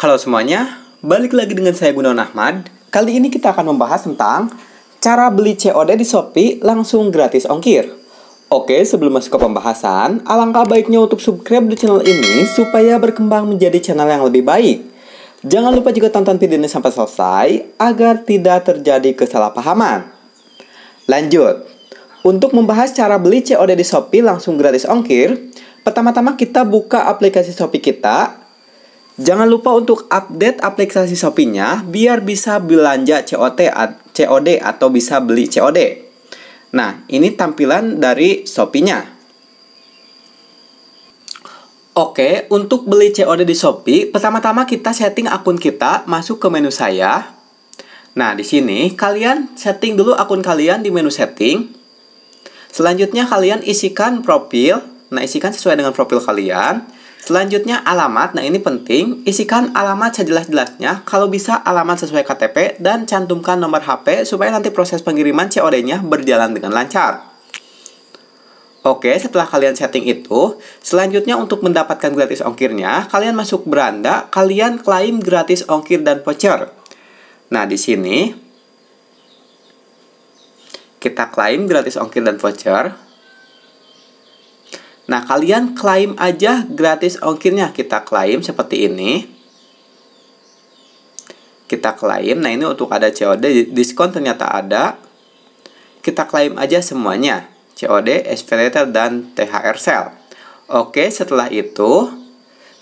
Halo semuanya, balik lagi dengan saya Gunawan Ahmad. Kali ini kita akan membahas tentang cara beli COD di Shopee langsung gratis ongkir. Oke, sebelum masuk ke pembahasan, alangkah baiknya untuk subscribe di channel ini supaya berkembang menjadi channel yang lebih baik. Jangan lupa juga tonton video ini sampai selesai agar tidak terjadi kesalahpahaman. Lanjut. Untuk membahas cara beli COD di Shopee langsung gratis ongkir, pertama-tama kita buka aplikasi Shopee kita. Jangan lupa untuk update aplikasi Shopee-nya biar bisa belanja COD atau bisa beli COD. Nah, ini tampilan dari Shopee-nya. Oke, untuk beli COD di Shopee, pertama-tama kita setting akun kita, masuk ke menu saya. Nah, di sini kalian setting dulu akun kalian di menu setting. Selanjutnya kalian isikan profil. Nah, isikan sesuai dengan profil kalian. Selanjutnya alamat. Nah, ini penting. Isikan alamat sejelas-jelasnya. Kalau bisa alamat sesuai KTP dan cantumkan nomor HP supaya nanti proses pengiriman COD-nya berjalan dengan lancar. Oke, setelah kalian setting itu, selanjutnya untuk mendapatkan gratis ongkirnya, kalian masuk beranda, kalian klaim gratis ongkir dan voucher. Nah, di sini kita klaim gratis ongkir dan voucher. Nah, kalian klaim aja gratis ongkirnya. Kita klaim seperti ini. Kita klaim. Nah, ini untuk ada COD. Diskon ternyata ada. Kita klaim aja semuanya. COD, expeditor dan THR sale. Oke, setelah itu,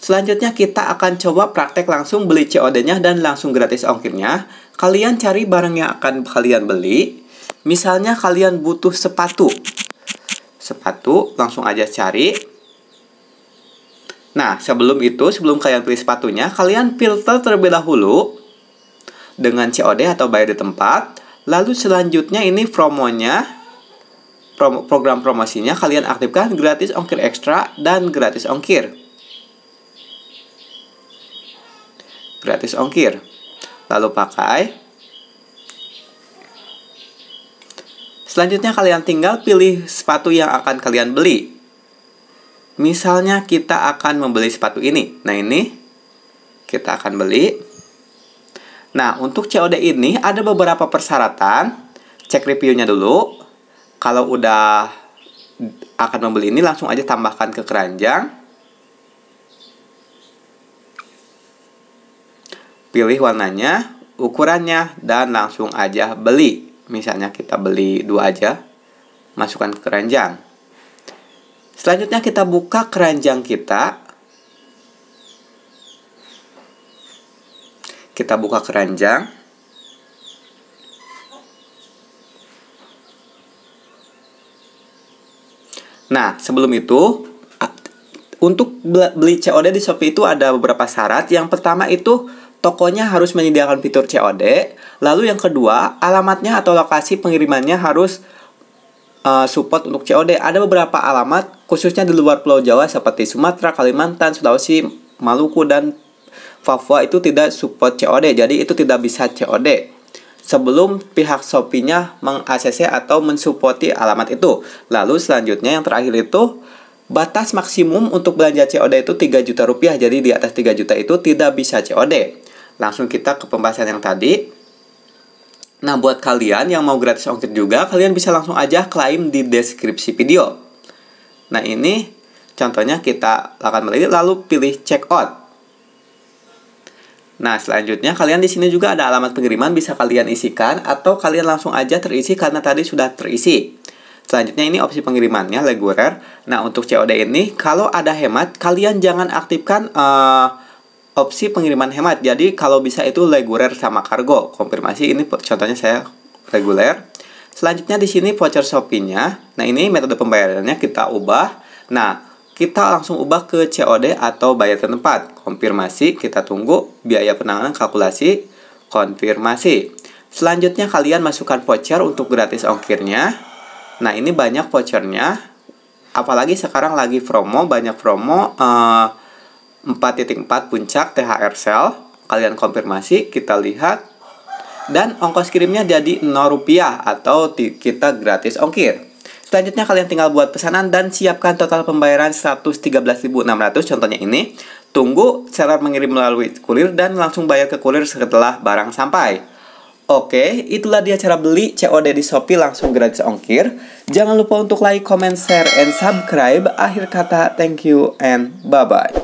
selanjutnya kita akan coba praktek langsung beli COD-nya dan langsung gratis ongkirnya. Kalian cari barang yang akan kalian beli, Misalnya kalian butuh sepatu. Sepatu langsung aja cari. Nah, sebelum itu, sebelum kalian pilih sepatunya, kalian filter terlebih dahulu dengan COD atau bayar di tempat. Lalu selanjutnya ini promonya, prom program promosinya kalian aktifkan gratis ongkir ekstra dan gratis ongkir. Gratis ongkir. Lalu pakai Selanjutnya kalian tinggal pilih sepatu yang akan kalian beli. Misalnya kita akan membeli sepatu ini. Nah, ini kita akan beli. Nah, untuk COD ini ada beberapa persyaratan. Cek reviewnya dulu. Kalau udah akan membeli ini langsung aja tambahkan ke keranjang. Pilih warnanya, ukurannya dan langsung aja beli. Misalnya kita beli dua aja, masukkan ke keranjang. Selanjutnya kita buka keranjang kita. Kita buka keranjang. Nah, sebelum itu untuk beli COD di Shopee itu ada beberapa syarat. Yang pertama itu tokonya harus menyediakan fitur COD. Lalu yang kedua, alamatnya atau lokasi pengirimannya harus uh, support untuk COD. Ada beberapa alamat khususnya di luar Pulau Jawa seperti Sumatera, Kalimantan, Sulawesi, Maluku dan Papua itu tidak support COD. Jadi itu tidak bisa COD sebelum pihak Shopee-nya meng-ACC atau mensupporti alamat itu. Lalu selanjutnya yang terakhir itu batas maksimum untuk belanja COD itu 3 juta rupiah. Jadi di atas 3 juta itu tidak bisa COD langsung kita ke pembahasan yang tadi. Nah, buat kalian yang mau gratis ongkir juga, kalian bisa langsung aja klaim di deskripsi video. Nah, ini contohnya kita akan melihat lalu pilih check out. Nah, selanjutnya kalian di sini juga ada alamat pengiriman bisa kalian isikan atau kalian langsung aja terisi karena tadi sudah terisi. Selanjutnya ini opsi pengirimannya legurer. Nah, untuk COD ini kalau ada hemat kalian jangan aktifkan uh, opsi pengiriman hemat. Jadi kalau bisa itu reguler sama kargo. Konfirmasi ini contohnya saya reguler. Selanjutnya di sini voucher Shopee-nya. Nah, ini metode pembayarannya kita ubah. Nah, kita langsung ubah ke COD atau bayar tempat Konfirmasi, kita tunggu biaya penanganan kalkulasi konfirmasi. Selanjutnya kalian masukkan voucher untuk gratis ongkirnya. Nah, ini banyak vouchernya. Apalagi sekarang lagi promo, banyak promo uh, 4.4 puncak THR sel. Kalian konfirmasi, kita lihat. Dan ongkos kirimnya jadi 0 rupiah atau kita gratis ongkir. Selanjutnya kalian tinggal buat pesanan dan siapkan total pembayaran 113.600 contohnya ini. Tunggu seller mengirim melalui kurir dan langsung bayar ke kurir setelah barang sampai. Oke, itulah dia cara beli COD di Shopee langsung gratis ongkir. Jangan lupa untuk like, comment, share, and subscribe. Akhir kata, thank you and bye-bye.